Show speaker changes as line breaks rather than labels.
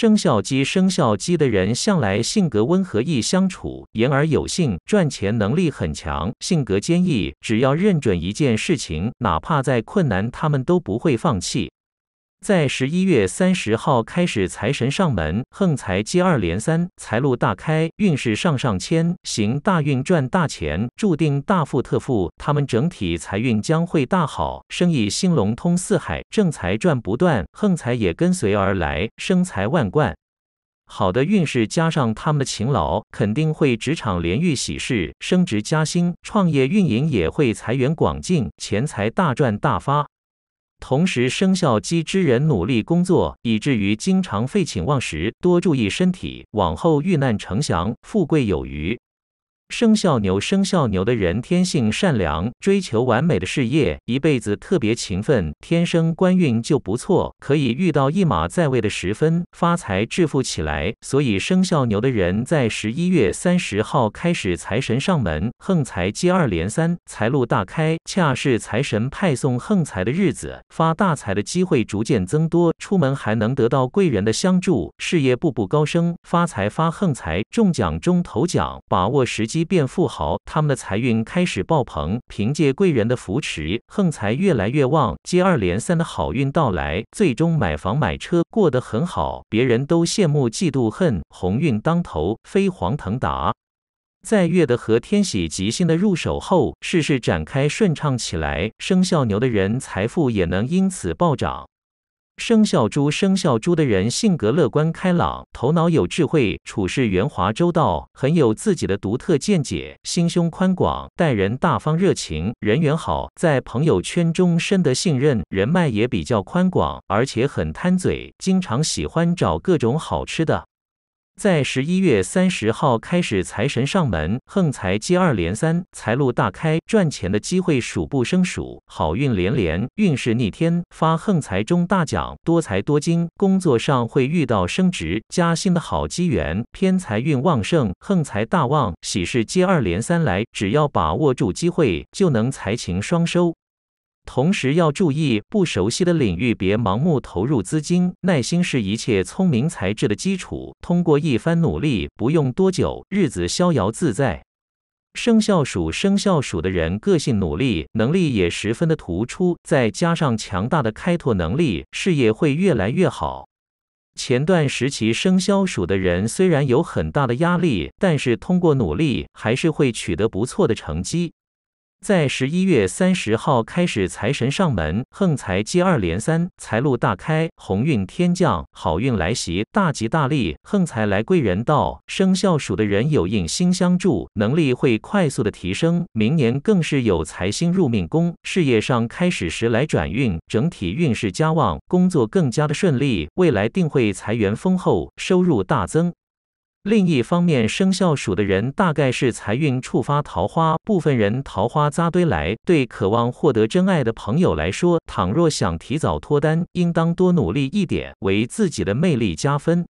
生肖鸡，生肖鸡的人向来性格温和，易相处，言而有信，赚钱能力很强，性格坚毅，只要认准一件事情，哪怕再困难，他们都不会放弃。在十一月三十号开始，财神上门，横财接二连三，财路大开，运势上上签，行大运赚大钱，注定大富特富。他们整体财运将会大好，生意兴隆通四海，正财赚不断，横财也跟随而来，生财万贯。好的运势加上他们的勤劳，肯定会职场连遇喜事，升职加薪，创业运营也会财源广进，钱财大赚大发。同时，生肖鸡之人努力工作，以至于经常废寝忘食，多注意身体，往后遇难成祥，富贵有余。生肖牛，生肖牛的人天性善良，追求完美的事业，一辈子特别勤奋，天生官运就不错，可以遇到一马在位的时分发财致富起来。所以生肖牛的人在十一月三十号开始，财神上门，横财接二连三，财路大开，恰是财神派送横财的日子，发大财的机会逐渐增多，出门还能得到贵人的相助，事业步步高升，发财发横财，中奖中头奖，把握时机。一变富豪，他们的财运开始爆棚，凭借贵人的扶持，横财越来越旺，接二连三的好运到来，最终买房买车，过得很好，别人都羡慕嫉妒恨，鸿运当头，飞黄腾达。在月的和天喜吉星的入手后，事事展开顺畅起来，生肖牛的人财富也能因此暴涨。生肖猪，生肖猪的人性格乐观开朗，头脑有智慧，处事圆滑周到，很有自己的独特见解，心胸宽广，待人大方热情，人缘好，在朋友圈中深得信任，人脉也比较宽广，而且很贪嘴，经常喜欢找各种好吃的。在十一月三十号开始，财神上门，横财接二连三，财路大开，赚钱的机会数不胜数，好运连连，运势逆天，发横财中大奖，多财多金，工作上会遇到升职加薪的好机缘，偏财运旺盛，横财大旺，喜事接二连三来，只要把握住机会，就能财情双收。同时要注意，不熟悉的领域别盲目投入资金。耐心是一切聪明才智的基础。通过一番努力，不用多久，日子逍遥自在。生肖鼠，生肖鼠的人个性努力，能力也十分的突出，再加上强大的开拓能力，事业会越来越好。前段时期，生肖鼠的人虽然有很大的压力，但是通过努力，还是会取得不错的成绩。在十一月三十号开始，财神上门，横财接二连三，财路大开，鸿运天降，好运来袭，大吉大利，横财来，贵人到。生肖鼠的人有印星相助，能力会快速的提升，明年更是有财星入命宫，事业上开始时来转运，整体运势加旺，工作更加的顺利，未来定会财源丰厚，收入大增。另一方面，生肖鼠的人大概是财运触发桃花，部分人桃花扎堆来。对渴望获得真爱的朋友来说，倘若想提早脱单，应当多努力一点，为自己的魅力加分。